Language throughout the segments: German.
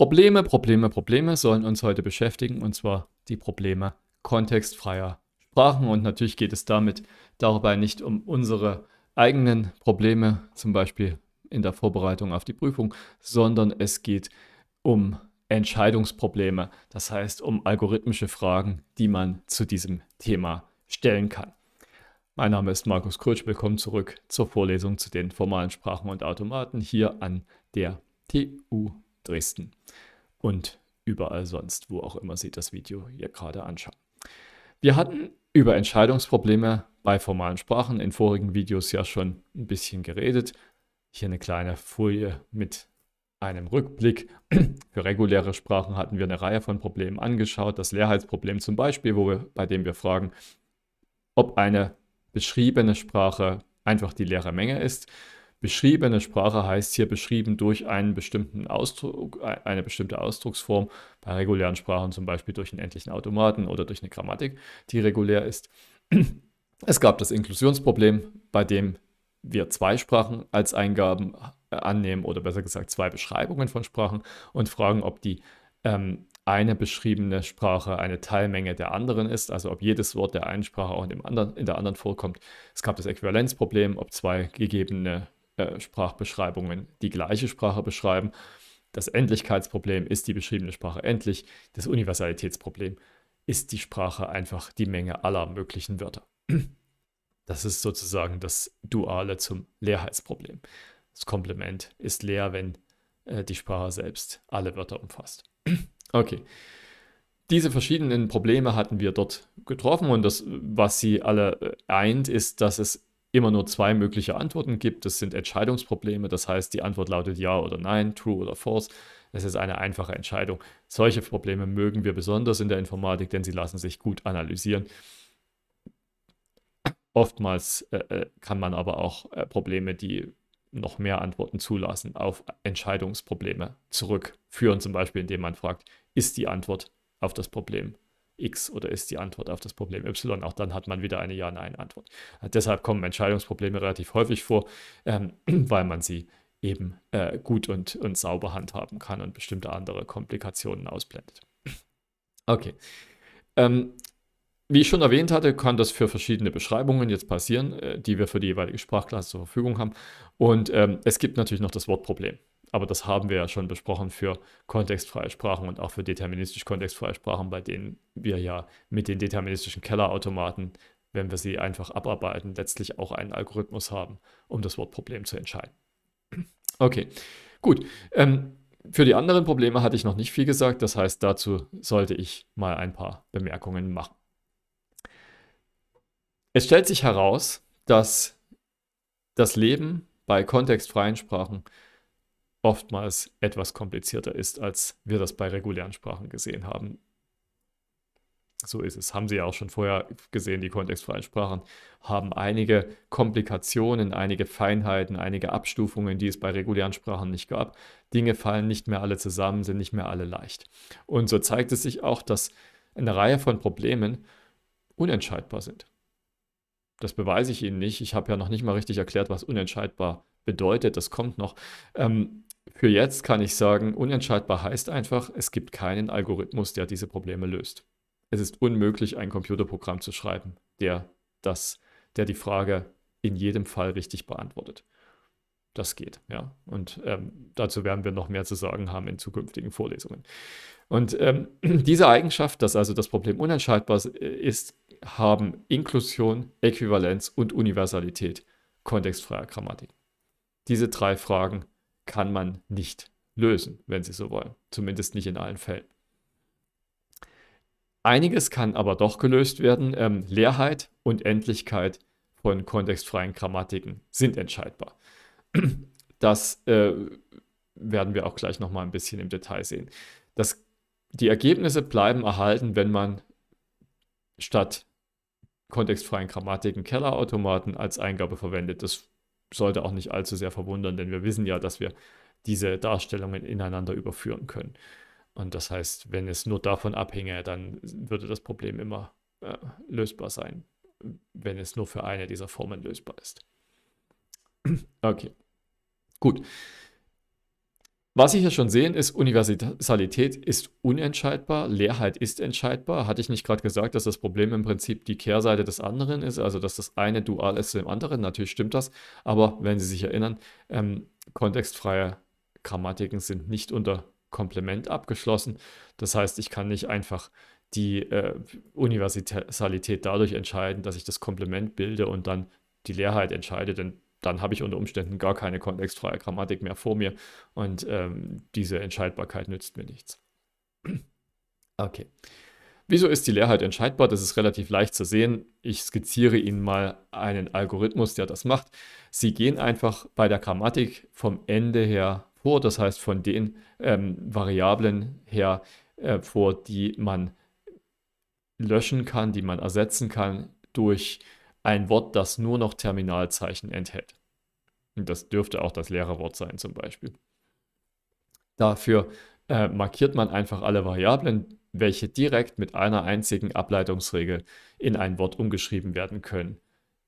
Probleme, Probleme, Probleme sollen uns heute beschäftigen und zwar die Probleme kontextfreier Sprachen. Und natürlich geht es damit dabei nicht um unsere eigenen Probleme, zum Beispiel in der Vorbereitung auf die Prüfung, sondern es geht um Entscheidungsprobleme, das heißt um algorithmische Fragen, die man zu diesem Thema stellen kann. Mein Name ist Markus Krötsch, willkommen zurück zur Vorlesung zu den formalen Sprachen und Automaten hier an der TU Dresden und überall sonst, wo auch immer Sie das Video hier gerade anschauen. Wir hatten über Entscheidungsprobleme bei formalen Sprachen in vorigen Videos ja schon ein bisschen geredet. Hier eine kleine Folie mit einem Rückblick. Für reguläre Sprachen hatten wir eine Reihe von Problemen angeschaut. Das Leerheitsproblem zum Beispiel, wo wir, bei dem wir fragen, ob eine beschriebene Sprache einfach die leere Menge ist. Beschriebene Sprache heißt hier beschrieben durch einen bestimmten Ausdruck, äh, eine bestimmte Ausdrucksform, bei regulären Sprachen zum Beispiel durch einen endlichen Automaten oder durch eine Grammatik, die regulär ist. Es gab das Inklusionsproblem, bei dem wir zwei Sprachen als Eingaben äh, annehmen oder besser gesagt zwei Beschreibungen von Sprachen und fragen, ob die ähm, eine beschriebene Sprache eine Teilmenge der anderen ist, also ob jedes Wort der einen Sprache auch in, dem anderen, in der anderen vorkommt. Es gab das Äquivalenzproblem, ob zwei gegebene äh, Sprachbeschreibungen die gleiche Sprache beschreiben. Das Endlichkeitsproblem ist die beschriebene Sprache endlich. Das Universalitätsproblem ist die Sprache einfach die Menge aller möglichen Wörter. Das ist sozusagen das Duale zum Leerheitsproblem. Das Komplement ist leer, wenn äh, die Sprache selbst alle Wörter umfasst. okay. Diese verschiedenen Probleme hatten wir dort getroffen und das, was sie alle äh, eint, ist, dass es immer nur zwei mögliche Antworten gibt. Das sind Entscheidungsprobleme, das heißt, die Antwort lautet ja oder nein, true oder false. Es ist eine einfache Entscheidung. Solche Probleme mögen wir besonders in der Informatik, denn sie lassen sich gut analysieren. Oftmals äh, äh kann man aber auch äh, Probleme, die noch mehr Antworten zulassen, auf Entscheidungsprobleme zurückführen, zum Beispiel indem man fragt, ist die Antwort auf das Problem X oder ist die Antwort auf das Problem Y. Auch dann hat man wieder eine Ja-Nein-Antwort. Äh, deshalb kommen Entscheidungsprobleme relativ häufig vor, ähm, weil man sie eben äh, gut und, und sauber handhaben kann und bestimmte andere Komplikationen ausblendet. Okay. Ähm, wie ich schon erwähnt hatte, kann das für verschiedene Beschreibungen jetzt passieren, äh, die wir für die jeweilige Sprachklasse zur Verfügung haben. Und ähm, es gibt natürlich noch das Wortproblem. Aber das haben wir ja schon besprochen für kontextfreie Sprachen und auch für deterministisch kontextfreie Sprachen, bei denen wir ja mit den deterministischen Kellerautomaten, wenn wir sie einfach abarbeiten, letztlich auch einen Algorithmus haben, um das Wortproblem zu entscheiden. Okay, gut. Ähm, für die anderen Probleme hatte ich noch nicht viel gesagt, das heißt, dazu sollte ich mal ein paar Bemerkungen machen. Es stellt sich heraus, dass das Leben bei kontextfreien Sprachen oftmals etwas komplizierter ist, als wir das bei regulären Sprachen gesehen haben. So ist es. Haben Sie ja auch schon vorher gesehen, die kontextfreien Sprachen haben einige Komplikationen, einige Feinheiten, einige Abstufungen, die es bei regulären Sprachen nicht gab. Dinge fallen nicht mehr alle zusammen, sind nicht mehr alle leicht. Und so zeigt es sich auch, dass eine Reihe von Problemen unentscheidbar sind. Das beweise ich Ihnen nicht. Ich habe ja noch nicht mal richtig erklärt, was unentscheidbar bedeutet. Das kommt noch. Ähm, für jetzt kann ich sagen, unentscheidbar heißt einfach, es gibt keinen Algorithmus, der diese Probleme löst. Es ist unmöglich, ein Computerprogramm zu schreiben, der das, der die Frage in jedem Fall richtig beantwortet. Das geht, ja. Und ähm, dazu werden wir noch mehr zu sagen haben in zukünftigen Vorlesungen. Und ähm, diese Eigenschaft, dass also das Problem unentscheidbar äh, ist, haben Inklusion, Äquivalenz und Universalität kontextfreier Grammatik. Diese drei Fragen kann man nicht lösen, wenn Sie so wollen. Zumindest nicht in allen Fällen. Einiges kann aber doch gelöst werden. Ähm, Leerheit und Endlichkeit von kontextfreien Grammatiken sind entscheidbar. Das äh, werden wir auch gleich nochmal ein bisschen im Detail sehen. Das, die Ergebnisse bleiben erhalten, wenn man statt kontextfreien Grammatiken Kellerautomaten als Eingabe verwendet. Das sollte auch nicht allzu sehr verwundern, denn wir wissen ja, dass wir diese Darstellungen ineinander überführen können. Und das heißt, wenn es nur davon abhinge, dann würde das Problem immer äh, lösbar sein, wenn es nur für eine dieser Formen lösbar ist. okay, gut. Was Sie hier schon sehen, ist, Universalität ist unentscheidbar, Leerheit ist entscheidbar. Hatte ich nicht gerade gesagt, dass das Problem im Prinzip die Kehrseite des anderen ist, also dass das eine dual ist zu dem anderen? Natürlich stimmt das, aber wenn Sie sich erinnern, ähm, kontextfreie Grammatiken sind nicht unter Komplement abgeschlossen. Das heißt, ich kann nicht einfach die äh, Universalität dadurch entscheiden, dass ich das Komplement bilde und dann die Leerheit entscheide, denn dann habe ich unter Umständen gar keine kontextfreie Grammatik mehr vor mir und ähm, diese Entscheidbarkeit nützt mir nichts. Okay. Wieso ist die Leerheit entscheidbar? Das ist relativ leicht zu sehen. Ich skizziere Ihnen mal einen Algorithmus, der das macht. Sie gehen einfach bei der Grammatik vom Ende her vor, das heißt von den ähm, Variablen her äh, vor, die man löschen kann, die man ersetzen kann durch äh, ein Wort, das nur noch Terminalzeichen enthält. Und das dürfte auch das leere Wort sein zum Beispiel. Dafür äh, markiert man einfach alle Variablen, welche direkt mit einer einzigen Ableitungsregel in ein Wort umgeschrieben werden können,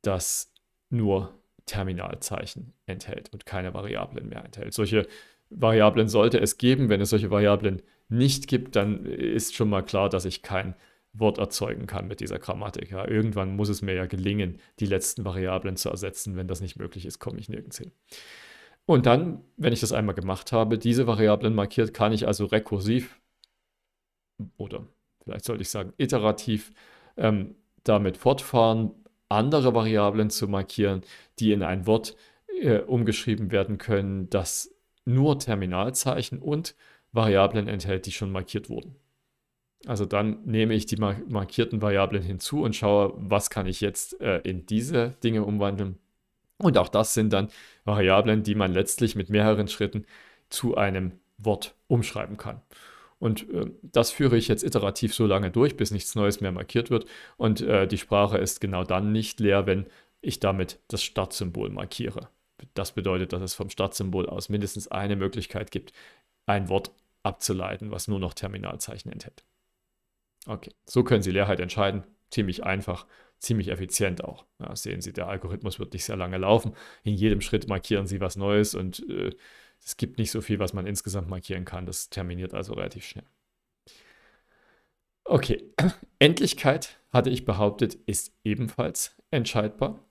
das nur Terminalzeichen enthält und keine Variablen mehr enthält. Solche Variablen sollte es geben. Wenn es solche Variablen nicht gibt, dann ist schon mal klar, dass ich kein Wort erzeugen kann mit dieser Grammatik. Ja, irgendwann muss es mir ja gelingen, die letzten Variablen zu ersetzen. Wenn das nicht möglich ist, komme ich nirgends hin. Und dann, wenn ich das einmal gemacht habe, diese Variablen markiert, kann ich also rekursiv oder vielleicht sollte ich sagen iterativ ähm, damit fortfahren, andere Variablen zu markieren, die in ein Wort äh, umgeschrieben werden können, das nur Terminalzeichen und Variablen enthält, die schon markiert wurden. Also dann nehme ich die markierten Variablen hinzu und schaue, was kann ich jetzt äh, in diese Dinge umwandeln. Und auch das sind dann Variablen, die man letztlich mit mehreren Schritten zu einem Wort umschreiben kann. Und äh, das führe ich jetzt iterativ so lange durch, bis nichts Neues mehr markiert wird. Und äh, die Sprache ist genau dann nicht leer, wenn ich damit das Startsymbol markiere. Das bedeutet, dass es vom Startsymbol aus mindestens eine Möglichkeit gibt, ein Wort abzuleiten, was nur noch Terminalzeichen enthält. Okay, so können Sie Leerheit entscheiden. Ziemlich einfach, ziemlich effizient auch. Ja, sehen Sie, der Algorithmus wird nicht sehr lange laufen. In jedem Schritt markieren Sie was Neues und äh, es gibt nicht so viel, was man insgesamt markieren kann. Das terminiert also relativ schnell. Okay, Endlichkeit, hatte ich behauptet, ist ebenfalls entscheidbar.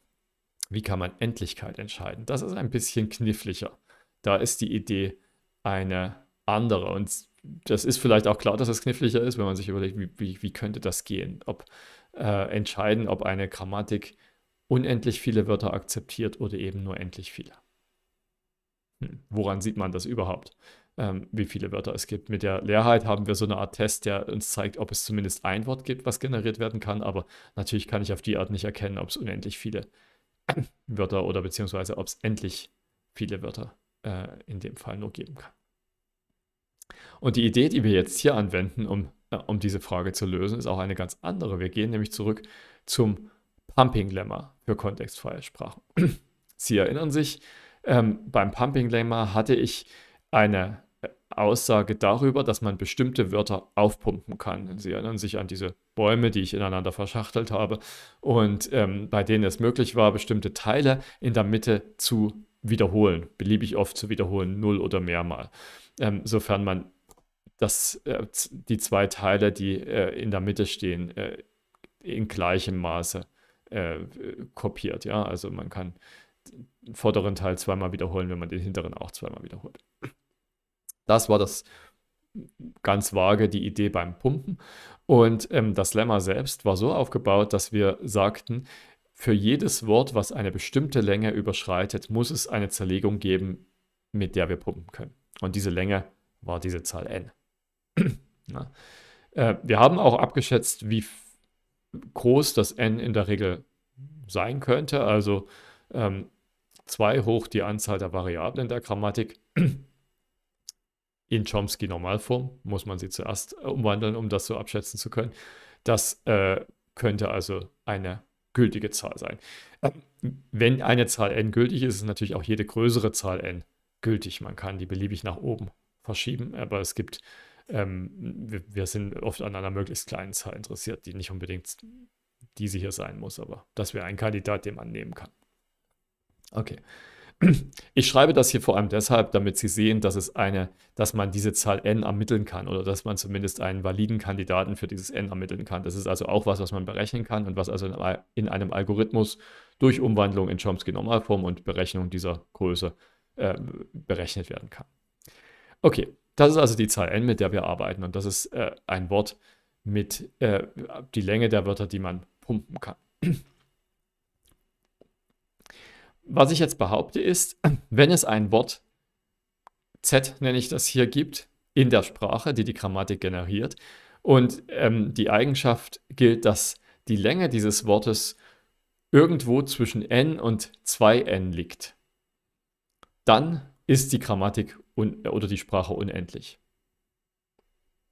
Wie kann man Endlichkeit entscheiden? Das ist ein bisschen kniffliger. Da ist die Idee eine andere und das ist vielleicht auch klar, dass es das kniffliger ist, wenn man sich überlegt, wie, wie, wie könnte das gehen? Ob äh, entscheiden, ob eine Grammatik unendlich viele Wörter akzeptiert oder eben nur endlich viele. Hm. Woran sieht man das überhaupt? Ähm, wie viele Wörter es gibt. Mit der Leerheit haben wir so eine Art Test, der uns zeigt, ob es zumindest ein Wort gibt, was generiert werden kann, aber natürlich kann ich auf die Art nicht erkennen, ob es unendlich viele Wörter oder beziehungsweise ob es endlich viele Wörter äh, in dem Fall nur geben kann. Und die Idee, die wir jetzt hier anwenden, um, äh, um diese Frage zu lösen, ist auch eine ganz andere. Wir gehen nämlich zurück zum Pumping-Lemma für kontextfreie Sprachen. Sie erinnern sich, ähm, beim Pumping-Lemma hatte ich eine äh, Aussage darüber, dass man bestimmte Wörter aufpumpen kann. Sie erinnern sich an diese Bäume, die ich ineinander verschachtelt habe und ähm, bei denen es möglich war, bestimmte Teile in der Mitte zu wiederholen, beliebig oft zu wiederholen, null oder mehrmal ähm, sofern man das, äh, die zwei Teile, die äh, in der Mitte stehen, äh, in gleichem Maße äh, kopiert. Ja? Also man kann den vorderen Teil zweimal wiederholen, wenn man den hinteren auch zweimal wiederholt. Das war das ganz vage die Idee beim Pumpen. Und ähm, das Lemma selbst war so aufgebaut, dass wir sagten, für jedes Wort, was eine bestimmte Länge überschreitet, muss es eine Zerlegung geben, mit der wir pumpen können. Und diese Länge war diese Zahl n. ja. äh, wir haben auch abgeschätzt, wie groß das n in der Regel sein könnte. Also 2 ähm, hoch die Anzahl der Variablen der Grammatik. in Chomsky-Normalform muss man sie zuerst äh, umwandeln, um das so abschätzen zu können. Das äh, könnte also eine gültige Zahl sein. Ähm, wenn eine Zahl n gültig ist, ist natürlich auch jede größere Zahl n gültig. Man kann die beliebig nach oben verschieben, aber es gibt, ähm, wir, wir, sind oft an einer möglichst kleinen Zahl interessiert, die nicht unbedingt diese hier sein muss, aber das wäre ein Kandidat, den man nehmen kann. Okay. Ich schreibe das hier vor allem deshalb, damit Sie sehen, dass es eine, dass man diese Zahl n ermitteln kann oder dass man zumindest einen validen Kandidaten für dieses n ermitteln kann. Das ist also auch was, was man berechnen kann und was also in einem Algorithmus durch Umwandlung in Chomsky-Normalform und Berechnung dieser Größe äh, berechnet werden kann. Okay, das ist also die Zahl n, mit der wir arbeiten. Und das ist äh, ein Wort mit äh, die Länge der Wörter, die man pumpen kann. Was ich jetzt behaupte ist, wenn es ein Wort z, nenne ich das hier, gibt in der Sprache, die die Grammatik generiert, und ähm, die Eigenschaft gilt, dass die Länge dieses Wortes irgendwo zwischen n und 2n liegt dann ist die Grammatik äh, oder die Sprache unendlich.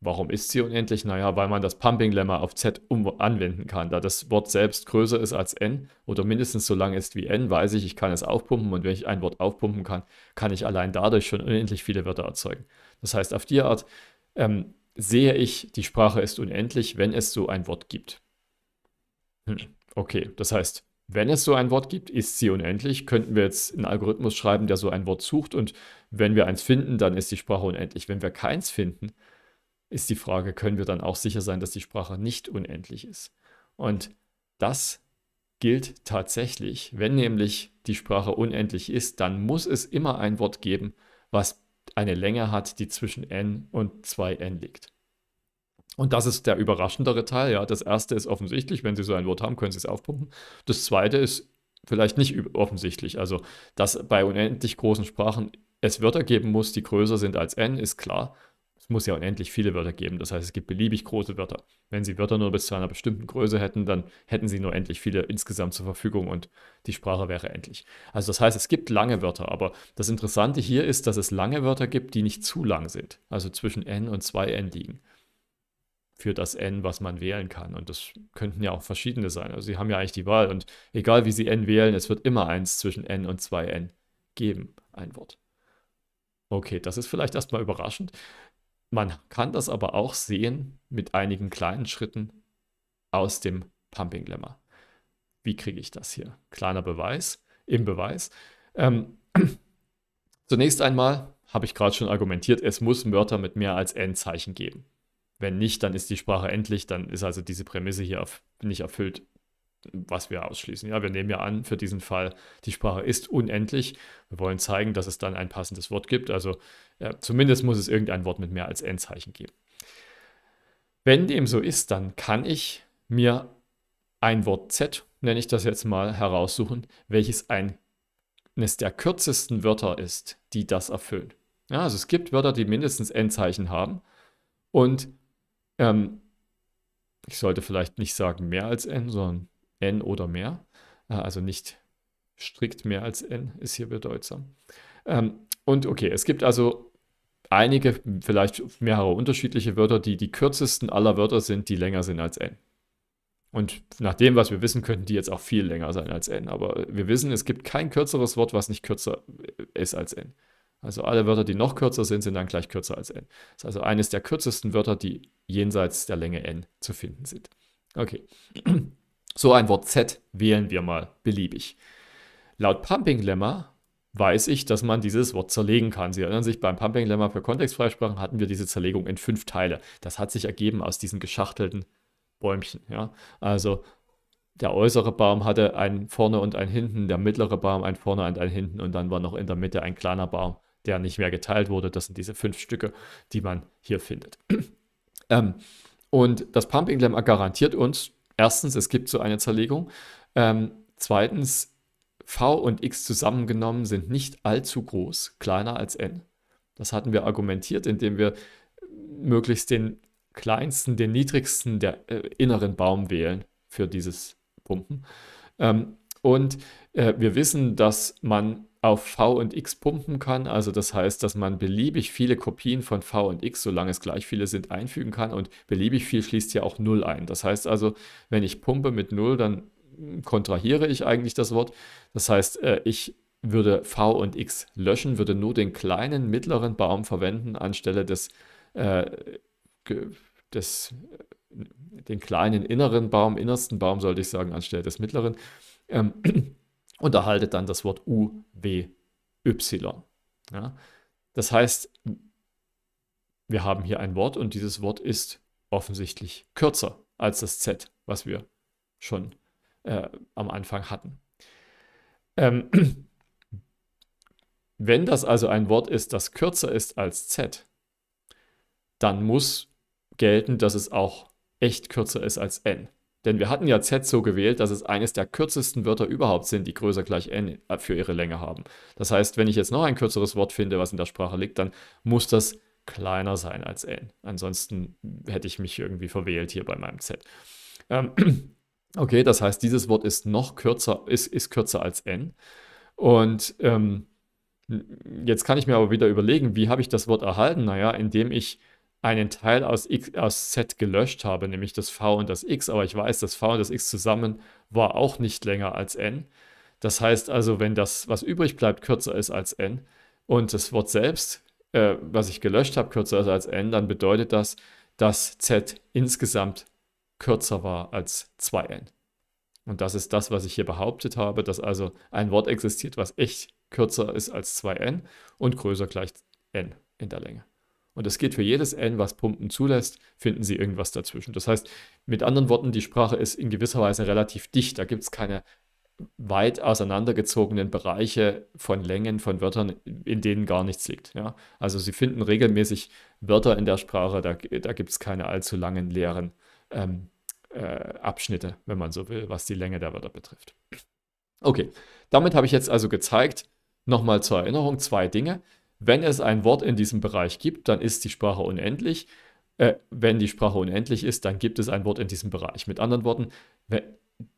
Warum ist sie unendlich? Naja, weil man das Pumping-Lemma auf z anwenden kann. Da das Wort selbst größer ist als n oder mindestens so lang ist wie n, weiß ich, ich kann es aufpumpen und wenn ich ein Wort aufpumpen kann, kann ich allein dadurch schon unendlich viele Wörter erzeugen. Das heißt, auf die Art ähm, sehe ich, die Sprache ist unendlich, wenn es so ein Wort gibt. Hm, okay, das heißt, wenn es so ein Wort gibt, ist sie unendlich. Könnten wir jetzt einen Algorithmus schreiben, der so ein Wort sucht und wenn wir eins finden, dann ist die Sprache unendlich. Wenn wir keins finden, ist die Frage, können wir dann auch sicher sein, dass die Sprache nicht unendlich ist? Und das gilt tatsächlich. Wenn nämlich die Sprache unendlich ist, dann muss es immer ein Wort geben, was eine Länge hat, die zwischen n und 2n liegt. Und das ist der überraschendere Teil. Ja, das erste ist offensichtlich, wenn Sie so ein Wort haben, können Sie es aufpumpen. Das zweite ist vielleicht nicht offensichtlich. Also, dass bei unendlich großen Sprachen es Wörter geben muss, die größer sind als n, ist klar. Es muss ja unendlich viele Wörter geben. Das heißt, es gibt beliebig große Wörter. Wenn Sie Wörter nur bis zu einer bestimmten Größe hätten, dann hätten Sie nur endlich viele insgesamt zur Verfügung und die Sprache wäre endlich. Also das heißt, es gibt lange Wörter, aber das Interessante hier ist, dass es lange Wörter gibt, die nicht zu lang sind, also zwischen n und 2n liegen für das N, was man wählen kann. Und das könnten ja auch verschiedene sein. Also sie haben ja eigentlich die Wahl. Und egal wie sie N wählen, es wird immer eins zwischen N und 2N geben. Ein Wort. Okay, das ist vielleicht erstmal überraschend. Man kann das aber auch sehen mit einigen kleinen Schritten aus dem Pumping Lemma. Wie kriege ich das hier? Kleiner Beweis im Beweis. Ähm, zunächst einmal habe ich gerade schon argumentiert, es muss Wörter mit mehr als N-Zeichen geben. Wenn nicht, dann ist die Sprache endlich, dann ist also diese Prämisse hier nicht erfüllt, was wir ausschließen. Ja, wir nehmen ja an, für diesen Fall, die Sprache ist unendlich. Wir wollen zeigen, dass es dann ein passendes Wort gibt. Also ja, zumindest muss es irgendein Wort mit mehr als N-Zeichen geben. Wenn dem so ist, dann kann ich mir ein Wort Z, nenne ich das jetzt mal, heraussuchen, welches eines der kürzesten Wörter ist, die das erfüllen. Ja, also es gibt Wörter, die mindestens N-Zeichen haben und ähm, ich sollte vielleicht nicht sagen mehr als n, sondern n oder mehr. Äh, also nicht strikt mehr als n ist hier bedeutsam. Ähm, und okay, es gibt also einige, vielleicht mehrere unterschiedliche Wörter, die die kürzesten aller Wörter sind, die länger sind als n. Und nach dem, was wir wissen, könnten die jetzt auch viel länger sein als n. Aber wir wissen, es gibt kein kürzeres Wort, was nicht kürzer ist als n. Also alle Wörter, die noch kürzer sind, sind dann gleich kürzer als n. Das ist also eines der kürzesten Wörter, die jenseits der Länge n zu finden sind. Okay. So ein Wort z wählen wir mal beliebig. Laut Pumping-Lemma weiß ich, dass man dieses Wort zerlegen kann. Sie erinnern sich, beim Pumping-Lemma für Kontextfreisprachen hatten wir diese Zerlegung in fünf Teile. Das hat sich ergeben aus diesen geschachtelten Bäumchen. Ja? Also der äußere Baum hatte einen vorne und einen hinten, der mittlere Baum einen vorne und einen hinten und dann war noch in der Mitte ein kleiner Baum der nicht mehr geteilt wurde. Das sind diese fünf Stücke, die man hier findet. ähm, und das Pumping Lemma garantiert uns, erstens, es gibt so eine Zerlegung. Ähm, zweitens, v und x zusammengenommen sind nicht allzu groß, kleiner als n. Das hatten wir argumentiert, indem wir möglichst den kleinsten, den niedrigsten der äh, inneren Baum wählen für dieses Pumpen. Ähm, und äh, wir wissen, dass man auf V und X pumpen kann. Also das heißt, dass man beliebig viele Kopien von V und X, solange es gleich viele sind, einfügen kann. Und beliebig viel schließt ja auch 0 ein. Das heißt also, wenn ich pumpe mit 0, dann kontrahiere ich eigentlich das Wort. Das heißt, äh, ich würde V und X löschen, würde nur den kleinen mittleren Baum verwenden anstelle des, äh, des den kleinen inneren Baum, innersten Baum sollte ich sagen, anstelle des mittleren ähm, und erhaltet dann das Wort UWY. Ja? Das heißt, wir haben hier ein Wort und dieses Wort ist offensichtlich kürzer als das Z, was wir schon äh, am Anfang hatten. Ähm, wenn das also ein Wort ist, das kürzer ist als Z, dann muss gelten, dass es auch echt kürzer ist als N. Denn wir hatten ja z so gewählt, dass es eines der kürzesten Wörter überhaupt sind, die größer gleich n für ihre Länge haben. Das heißt, wenn ich jetzt noch ein kürzeres Wort finde, was in der Sprache liegt, dann muss das kleiner sein als n. Ansonsten hätte ich mich irgendwie verwählt hier bei meinem z. Ähm, okay, das heißt, dieses Wort ist noch kürzer, ist, ist kürzer als n. Und ähm, jetzt kann ich mir aber wieder überlegen, wie habe ich das Wort erhalten? Naja, indem ich einen Teil aus, X, aus Z gelöscht habe, nämlich das V und das X, aber ich weiß, das V und das X zusammen war auch nicht länger als n. Das heißt also, wenn das, was übrig bleibt, kürzer ist als n und das Wort selbst, äh, was ich gelöscht habe, kürzer ist als n, dann bedeutet das, dass Z insgesamt kürzer war als 2n. Und das ist das, was ich hier behauptet habe, dass also ein Wort existiert, was echt kürzer ist als 2n und größer gleich n in der Länge. Und es geht für jedes N, was Pumpen zulässt, finden Sie irgendwas dazwischen. Das heißt, mit anderen Worten, die Sprache ist in gewisser Weise relativ dicht. Da gibt es keine weit auseinandergezogenen Bereiche von Längen von Wörtern, in denen gar nichts liegt. Ja? Also Sie finden regelmäßig Wörter in der Sprache, da, da gibt es keine allzu langen leeren ähm, äh, Abschnitte, wenn man so will, was die Länge der Wörter betrifft. Okay, damit habe ich jetzt also gezeigt, nochmal zur Erinnerung, zwei Dinge. Wenn es ein Wort in diesem Bereich gibt, dann ist die Sprache unendlich. Äh, wenn die Sprache unendlich ist, dann gibt es ein Wort in diesem Bereich. Mit anderen Worten,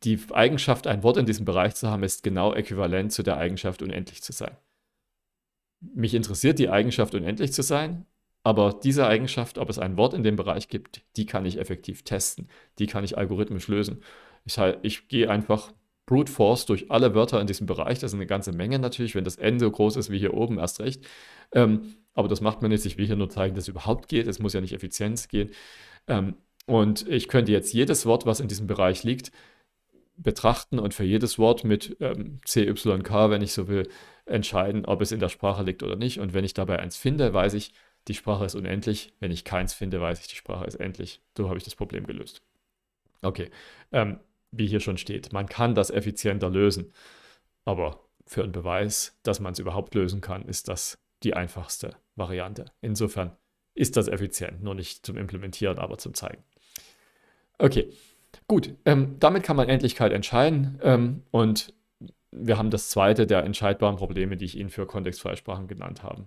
die Eigenschaft, ein Wort in diesem Bereich zu haben, ist genau äquivalent zu der Eigenschaft, unendlich zu sein. Mich interessiert die Eigenschaft, unendlich zu sein, aber diese Eigenschaft, ob es ein Wort in dem Bereich gibt, die kann ich effektiv testen, die kann ich algorithmisch lösen. Ich, ich gehe einfach Brute Force durch alle Wörter in diesem Bereich. Das ist eine ganze Menge natürlich, wenn das N so groß ist wie hier oben, erst recht. Ähm, aber das macht man jetzt. Ich will hier nur zeigen, dass es überhaupt geht. Es muss ja nicht Effizienz gehen. Ähm, und ich könnte jetzt jedes Wort, was in diesem Bereich liegt, betrachten und für jedes Wort mit ähm, K, wenn ich so will, entscheiden, ob es in der Sprache liegt oder nicht. Und wenn ich dabei eins finde, weiß ich, die Sprache ist unendlich. Wenn ich keins finde, weiß ich, die Sprache ist endlich. So habe ich das Problem gelöst. Okay. Ähm, wie hier schon steht. Man kann das effizienter lösen. Aber für einen Beweis, dass man es überhaupt lösen kann, ist das die einfachste Variante. Insofern ist das effizient, nur nicht zum Implementieren, aber zum Zeigen. Okay, gut, ähm, damit kann man Endlichkeit entscheiden ähm, und wir haben das zweite der entscheidbaren Probleme, die ich Ihnen für kontextfreie Sprachen genannt habe,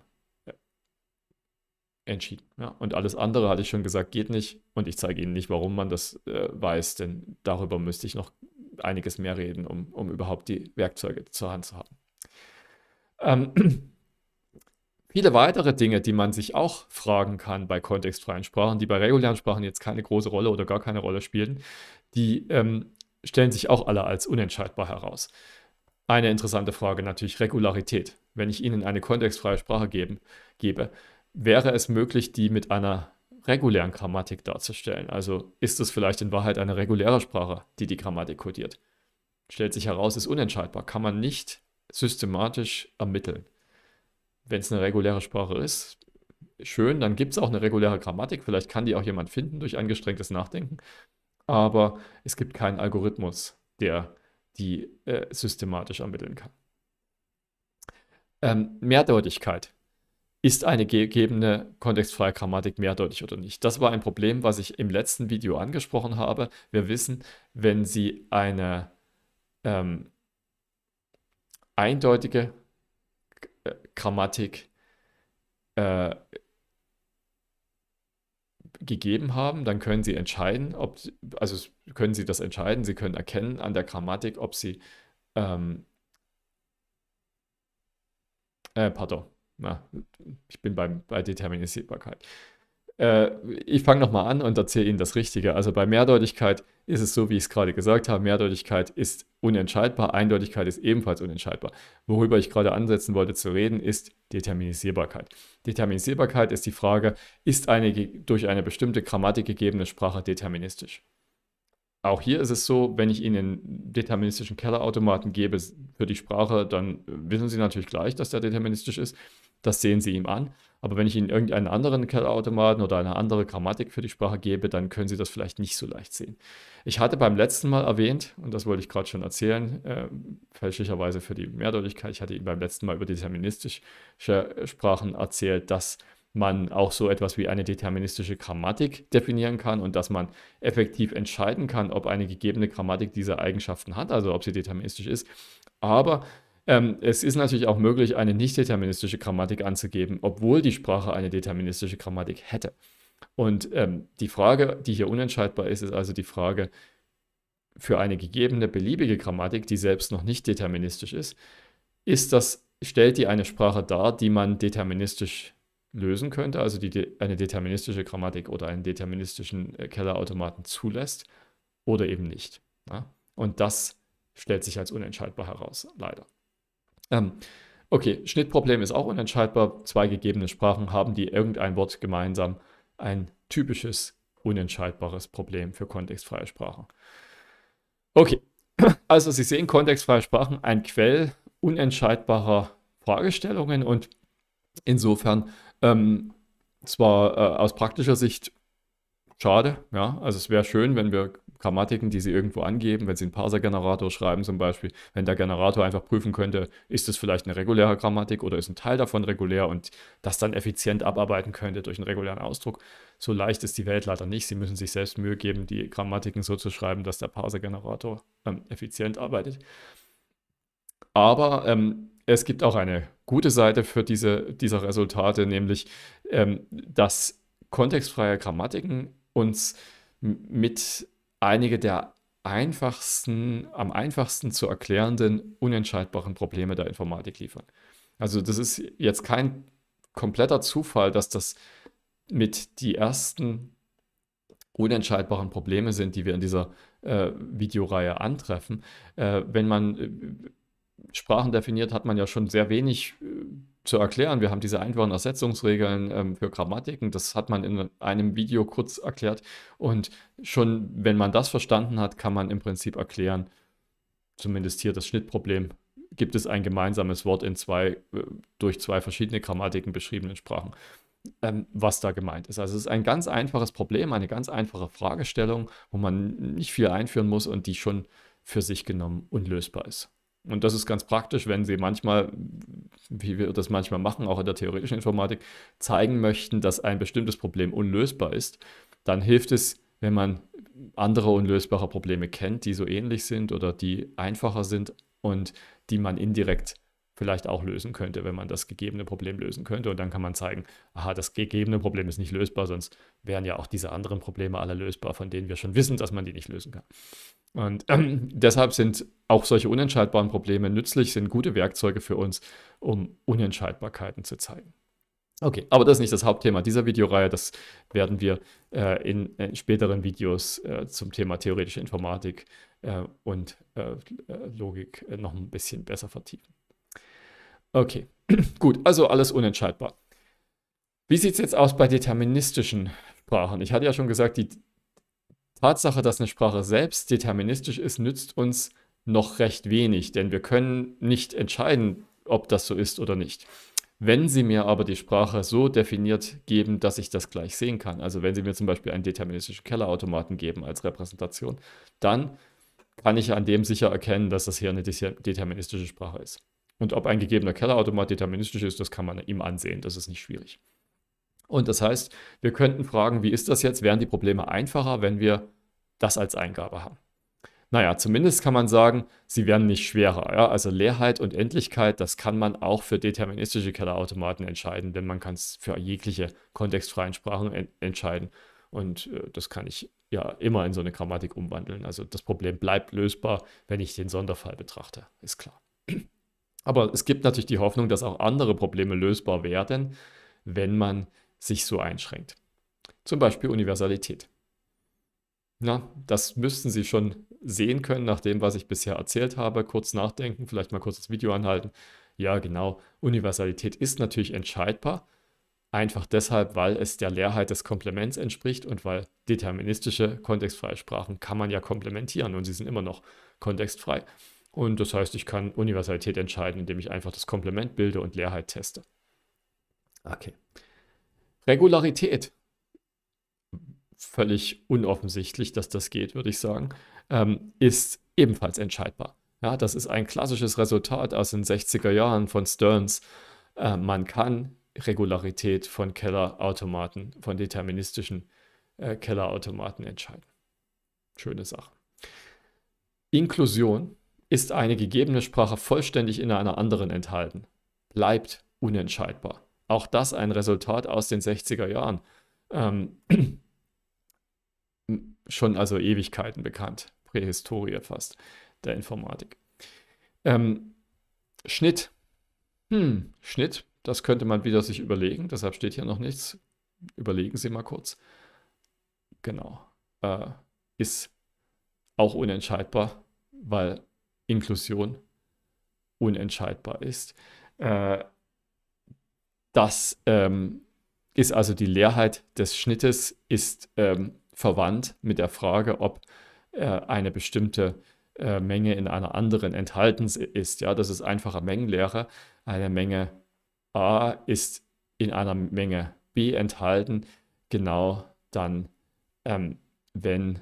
entschieden. Ja. Und alles andere hatte ich schon gesagt, geht nicht. Und ich zeige Ihnen nicht, warum man das äh, weiß, denn darüber müsste ich noch einiges mehr reden, um, um überhaupt die Werkzeuge zur Hand zu haben. Ähm, viele weitere Dinge, die man sich auch fragen kann bei kontextfreien Sprachen, die bei regulären Sprachen jetzt keine große Rolle oder gar keine Rolle spielen, die ähm, stellen sich auch alle als unentscheidbar heraus. Eine interessante Frage natürlich Regularität. Wenn ich Ihnen eine kontextfreie Sprache geben, gebe, wäre es möglich, die mit einer regulären Grammatik darzustellen. Also ist es vielleicht in Wahrheit eine reguläre Sprache, die die Grammatik kodiert. Stellt sich heraus, ist unentscheidbar, kann man nicht systematisch ermitteln. Wenn es eine reguläre Sprache ist, schön, dann gibt es auch eine reguläre Grammatik, vielleicht kann die auch jemand finden durch angestrengtes Nachdenken, aber es gibt keinen Algorithmus, der die äh, systematisch ermitteln kann. Ähm, Mehrdeutigkeit ist eine gegebene kontextfreie Grammatik mehrdeutig oder nicht. Das war ein Problem, was ich im letzten Video angesprochen habe. Wir wissen, wenn Sie eine ähm, eindeutige äh, Grammatik äh, gegeben haben, dann können Sie entscheiden, ob, also können Sie das entscheiden, Sie können erkennen an der Grammatik, ob Sie, ähm, äh, pardon, na, ich bin beim, bei Determinisierbarkeit. Äh, ich fange nochmal an und erzähle Ihnen das Richtige. Also bei Mehrdeutigkeit ist es so, wie ich es gerade gesagt habe, Mehrdeutigkeit ist unentscheidbar, Eindeutigkeit ist ebenfalls unentscheidbar. Worüber ich gerade ansetzen wollte zu reden, ist Determinisierbarkeit. Determinisierbarkeit ist die Frage, ist eine durch eine bestimmte Grammatik gegebene Sprache deterministisch? Auch hier ist es so, wenn ich Ihnen einen deterministischen Kellerautomaten gebe für die Sprache, dann wissen Sie natürlich gleich, dass der deterministisch ist das sehen sie ihm an. Aber wenn ich ihnen irgendeinen anderen Kellerautomaten oder eine andere Grammatik für die Sprache gebe, dann können sie das vielleicht nicht so leicht sehen. Ich hatte beim letzten Mal erwähnt, und das wollte ich gerade schon erzählen, äh, fälschlicherweise für die Mehrdeutigkeit, ich hatte Ihnen beim letzten Mal über deterministische Sprachen erzählt, dass man auch so etwas wie eine deterministische Grammatik definieren kann und dass man effektiv entscheiden kann, ob eine gegebene Grammatik diese Eigenschaften hat, also ob sie deterministisch ist. Aber ähm, es ist natürlich auch möglich, eine nicht deterministische Grammatik anzugeben, obwohl die Sprache eine deterministische Grammatik hätte. Und ähm, die Frage, die hier unentscheidbar ist, ist also die Frage für eine gegebene beliebige Grammatik, die selbst noch nicht deterministisch ist, ist das, stellt die eine Sprache dar, die man deterministisch lösen könnte, also die eine deterministische Grammatik oder einen deterministischen äh, Kellerautomaten zulässt oder eben nicht. Ja? Und das stellt sich als unentscheidbar heraus, leider. Ähm, okay, Schnittproblem ist auch unentscheidbar. Zwei gegebene Sprachen haben, die irgendein Wort gemeinsam, ein typisches unentscheidbares Problem für kontextfreie Sprachen. Okay, also Sie sehen kontextfreie Sprachen ein Quell unentscheidbarer Fragestellungen und insofern ähm, zwar äh, aus praktischer Sicht schade, ja, also es wäre schön, wenn wir Grammatiken, die sie irgendwo angeben, wenn sie einen Parser-Generator schreiben zum Beispiel, wenn der Generator einfach prüfen könnte, ist es vielleicht eine reguläre Grammatik oder ist ein Teil davon regulär und das dann effizient abarbeiten könnte durch einen regulären Ausdruck. So leicht ist die Welt leider nicht. Sie müssen sich selbst Mühe geben, die Grammatiken so zu schreiben, dass der Parser-Generator ähm, effizient arbeitet. Aber ähm, es gibt auch eine gute Seite für diese, dieser Resultate, nämlich ähm, dass kontextfreie Grammatiken uns mit einige der einfachsten, am einfachsten zu erklärenden, unentscheidbaren Probleme der Informatik liefern. Also das ist jetzt kein kompletter Zufall, dass das mit die ersten unentscheidbaren Probleme sind, die wir in dieser äh, Videoreihe antreffen. Äh, wenn man äh, Sprachen definiert, hat man ja schon sehr wenig äh, zu erklären. Wir haben diese einfachen Ersetzungsregeln ähm, für Grammatiken. Das hat man in einem Video kurz erklärt. Und schon, wenn man das verstanden hat, kann man im Prinzip erklären, zumindest hier das Schnittproblem, gibt es ein gemeinsames Wort in zwei, äh, durch zwei verschiedene Grammatiken beschriebenen Sprachen, ähm, was da gemeint ist. Also es ist ein ganz einfaches Problem, eine ganz einfache Fragestellung, wo man nicht viel einführen muss und die schon für sich genommen unlösbar ist. Und das ist ganz praktisch, wenn Sie manchmal, wie wir das manchmal machen, auch in der theoretischen Informatik, zeigen möchten, dass ein bestimmtes Problem unlösbar ist, dann hilft es, wenn man andere unlösbare Probleme kennt, die so ähnlich sind oder die einfacher sind und die man indirekt vielleicht auch lösen könnte, wenn man das gegebene Problem lösen könnte. Und dann kann man zeigen, aha, das gegebene Problem ist nicht lösbar, sonst wären ja auch diese anderen Probleme alle lösbar, von denen wir schon wissen, dass man die nicht lösen kann. Und ähm, deshalb sind auch solche unentscheidbaren Probleme nützlich, sind gute Werkzeuge für uns, um Unentscheidbarkeiten zu zeigen. Okay, aber das ist nicht das Hauptthema dieser Videoreihe. Das werden wir äh, in, in, äh, späteren Videos äh, zum Thema theoretische Informatik äh, und äh, äh, Logik noch ein bisschen besser vertiefen. Okay, gut, also alles unentscheidbar. Wie sieht es jetzt aus bei deterministischen Sprachen? Ich hatte ja schon gesagt, die Tatsache, dass eine Sprache selbst deterministisch ist, nützt uns noch recht wenig, denn wir können nicht entscheiden, ob das so ist oder nicht. Wenn Sie mir aber die Sprache so definiert geben, dass ich das gleich sehen kann, also wenn Sie mir zum Beispiel einen deterministischen Kellerautomaten geben als Repräsentation, dann kann ich an dem sicher erkennen, dass das hier eine deterministische Sprache ist. Und ob ein gegebener Kellerautomat deterministisch ist, das kann man ihm ansehen. Das ist nicht schwierig. Und das heißt, wir könnten fragen, wie ist das jetzt? Wären die Probleme einfacher, wenn wir das als Eingabe haben? Naja, zumindest kann man sagen, sie werden nicht schwerer. Ja? Also Leerheit und Endlichkeit, das kann man auch für deterministische Kellerautomaten entscheiden, denn man kann es für jegliche kontextfreien Sprachen en entscheiden. Und äh, das kann ich ja immer in so eine Grammatik umwandeln. Also das Problem bleibt lösbar, wenn ich den Sonderfall betrachte, ist klar. Aber es gibt natürlich die Hoffnung, dass auch andere Probleme lösbar werden, wenn man sich so einschränkt. Zum Beispiel Universalität. Na, das müssten Sie schon sehen können, nach dem, was ich bisher erzählt habe. Kurz nachdenken, vielleicht mal kurz das Video anhalten. Ja, genau. Universalität ist natürlich entscheidbar. Einfach deshalb, weil es der Leerheit des Komplements entspricht und weil deterministische kontextfreie Sprachen kann man ja komplementieren und sie sind immer noch kontextfrei. Und das heißt, ich kann Universalität entscheiden, indem ich einfach das Komplement bilde und Leerheit teste. Okay. Regularität. Völlig unoffensichtlich, dass das geht, würde ich sagen, ähm, ist ebenfalls entscheidbar. Ja, das ist ein klassisches Resultat aus den 60er Jahren von Stearns. Äh, man kann Regularität von Kellerautomaten, von deterministischen äh, Kellerautomaten entscheiden. Schöne Sache. Inklusion ist eine gegebene Sprache vollständig in einer anderen enthalten. Bleibt unentscheidbar. Auch das ein Resultat aus den 60er Jahren. Ähm, schon also Ewigkeiten bekannt. Prähistorie fast der Informatik. Ähm, Schnitt. Hm, Schnitt, das könnte man wieder sich überlegen. Deshalb steht hier noch nichts. Überlegen Sie mal kurz. Genau. Äh, ist auch unentscheidbar, weil Inklusion unentscheidbar ist. Äh, das ähm, ist also die Leerheit des Schnittes, ist ähm, verwandt mit der Frage, ob äh, eine bestimmte äh, Menge in einer anderen enthalten ist. Ja, das ist einfache Mengenlehre. Eine Menge A ist in einer Menge B enthalten, genau dann, ähm, wenn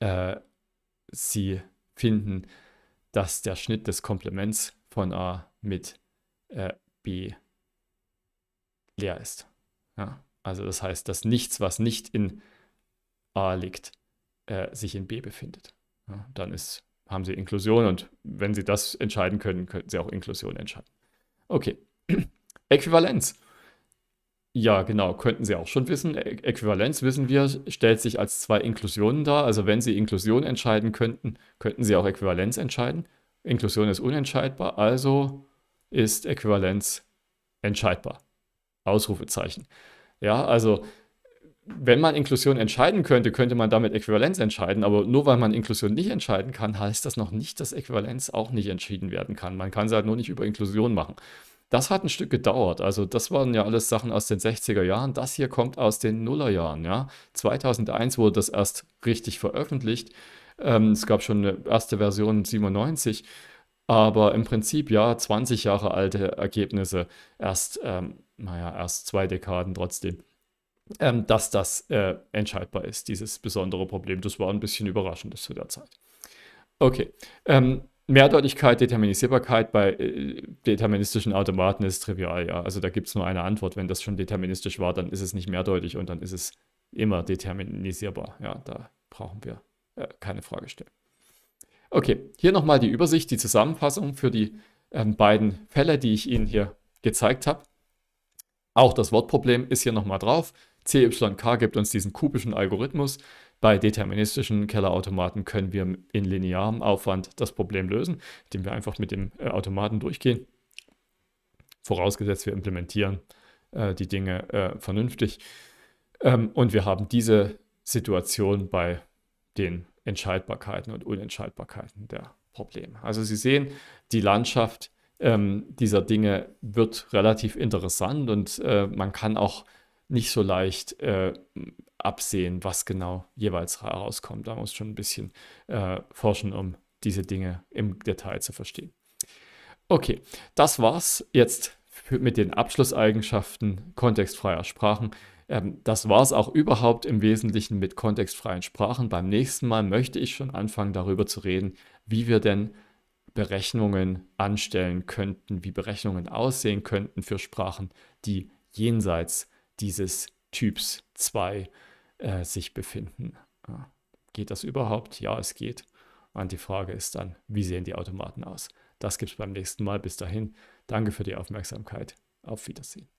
äh, sie finden, dass der Schnitt des Komplements von A mit äh, B leer ist. Ja, also das heißt, dass nichts, was nicht in A liegt, äh, sich in B befindet. Ja, dann ist, haben Sie Inklusion und wenn Sie das entscheiden können, können Sie auch Inklusion entscheiden. Okay, Äquivalenz. Ja, genau, könnten Sie auch schon wissen. Ä Äquivalenz, wissen wir, stellt sich als zwei Inklusionen dar. Also wenn Sie Inklusion entscheiden könnten, könnten Sie auch Äquivalenz entscheiden. Inklusion ist unentscheidbar, also ist Äquivalenz entscheidbar. Ausrufezeichen. Ja, also wenn man Inklusion entscheiden könnte, könnte man damit Äquivalenz entscheiden, aber nur weil man Inklusion nicht entscheiden kann, heißt das noch nicht, dass Äquivalenz auch nicht entschieden werden kann. Man kann es halt nur nicht über Inklusion machen. Das hat ein Stück gedauert. Also das waren ja alles Sachen aus den 60er Jahren. Das hier kommt aus den Nullerjahren. Ja? 2001 wurde das erst richtig veröffentlicht. Ähm, es gab schon eine erste Version 97. Aber im Prinzip ja, 20 Jahre alte Ergebnisse. Erst, ähm, naja, erst zwei Dekaden trotzdem. Ähm, dass das äh, entscheidbar ist, dieses besondere Problem. Das war ein bisschen überraschend zu der Zeit. Okay, ähm, Mehrdeutigkeit, Determinisierbarkeit bei äh, deterministischen Automaten ist trivial, ja. Also da gibt es nur eine Antwort. Wenn das schon deterministisch war, dann ist es nicht mehrdeutig und dann ist es immer determinisierbar. Ja, da brauchen wir äh, keine Frage stellen. Okay, hier nochmal die Übersicht, die Zusammenfassung für die ähm, beiden Fälle, die ich Ihnen hier gezeigt habe. Auch das Wortproblem ist hier nochmal drauf. CYK gibt uns diesen kubischen Algorithmus. Bei deterministischen Kellerautomaten können wir in linearem Aufwand das Problem lösen, indem wir einfach mit dem äh, Automaten durchgehen. Vorausgesetzt, wir implementieren äh, die Dinge äh, vernünftig. Ähm, und wir haben diese Situation bei den Entscheidbarkeiten und Unentscheidbarkeiten der Probleme. Also Sie sehen, die Landschaft ähm, dieser Dinge wird relativ interessant und äh, man kann auch nicht so leicht äh, absehen, was genau jeweils herauskommt. Da muss schon ein bisschen äh, forschen, um diese Dinge im Detail zu verstehen. Okay, das war's jetzt mit den Abschlusseigenschaften kontextfreier Sprachen. Ähm, das war es auch überhaupt im Wesentlichen mit kontextfreien Sprachen. Beim nächsten Mal möchte ich schon anfangen, darüber zu reden, wie wir denn Berechnungen anstellen könnten, wie Berechnungen aussehen könnten für Sprachen, die jenseits dieses Typs 2 sind äh, sich befinden. Ja. Äh, geht das überhaupt? Ja, es geht. Und die Frage ist dann, wie sehen die Automaten aus? Das gibt es beim nächsten Mal. Bis dahin, danke für die Aufmerksamkeit. Auf Wiedersehen.